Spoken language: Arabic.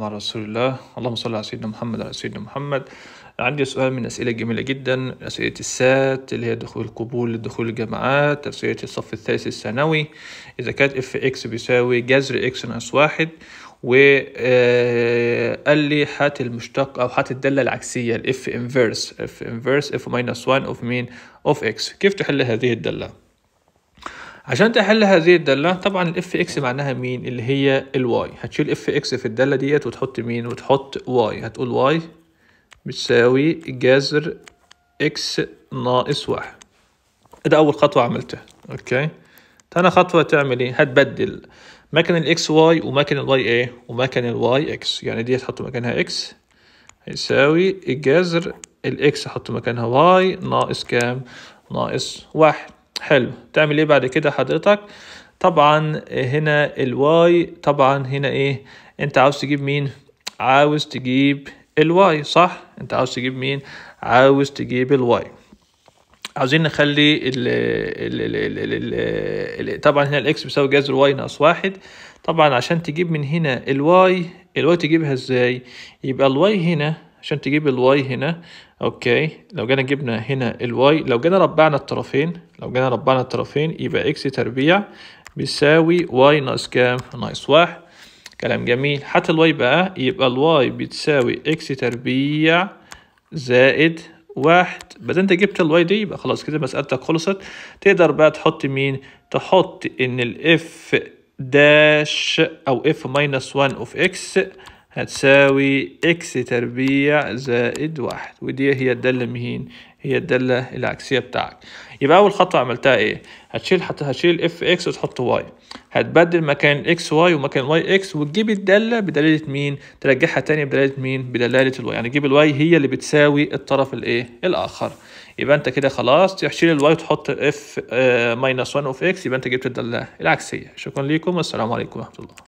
مع رسول الله اللهم صل على سيدنا محمد على سيدنا محمد عندي سؤال من أسئلة جميلة جدا أسئلة السات اللي هي دخول القبول لدخول الجامعات أسئلة الصف الثالث الثانوي إذا كانت اف اكس بيساوي جذر اكس ناقص واحد وقال آه، لي هات المشتق او هات الداله العكسيه الاف انفيرس اف انفيرس اف ماينس 1 اوف مين اوف اكس كيف تحل هذه الداله عشان تحل هذه الدالة طبعا الاف اكس معناها مين اللي هي الواي هتشيل اف اكس في الدالة ديت وتحط مين وتحط واي هتقول واي بتساوي جذر اكس ناقص واحد ده اول خطوة عملتها اوكي تاني خطوة تعمل ايه هتبدل مكان الاكس واي ومكان الواي ايه ومكان الواي اكس يعني دي هتحط مكانها اكس هيساوي الجذر الاكس هتحط مكانها واي ناقص كام ناقص واحد حلو تعمل ايه بعد كده حضرتك طبعا هنا الواي طبعا هنا ايه انت عاوز تجيب مين عاوز تجيب الواي صح انت عاوز تجيب مين عاوز تجيب الواي عاوزين نخلي ال ال الـ الـ طبعا هنا الاكس بيساوي جذر واي ناقص واحد طبعا عشان تجيب من هنا الواي الواي تجيبها ازاي يبقى الواي هنا عشان تجيب الواي هنا اوكي لو جينا جبنا هنا الواي لو جينا ربعنا الطرفين لو جينا ربعنا الطرفين يبقى اكس تربيع بيساوي واي ناقص كام ناقص واحد كلام جميل حتى الواي بقى يبقى الواي بتساوي اكس تربيع زائد واحد بعدين انت جبت الواي دي يبقى خلاص كده مسألتك خلصت تقدر بقى تحط مين تحط ان الاف داش او اف ماينس 1 اوف اكس هتساوي اكس تربيع زائد واحد ودي هي الدالة مهين هي الدالة العكسية بتاعك يبقى أول خطوة عملتها إيه هتشيل حتى هتشيل اف اكس وتحط واي هتبدل مكان اكس واي ومكان واي اكس وتجيب الدالة بدلالة مين ترجعها تاني بدلالة مين بدلالة الواي يعني تجيب الواي هي اللي بتساوي الطرف الايه الآخر يبقى أنت كده خلاص تشيل الواي وتحط اف ماينس 1 اوف اكس يبقى أنت جبت الدالة العكسية شكرا ليكم والسلام عليكم ورحمة الله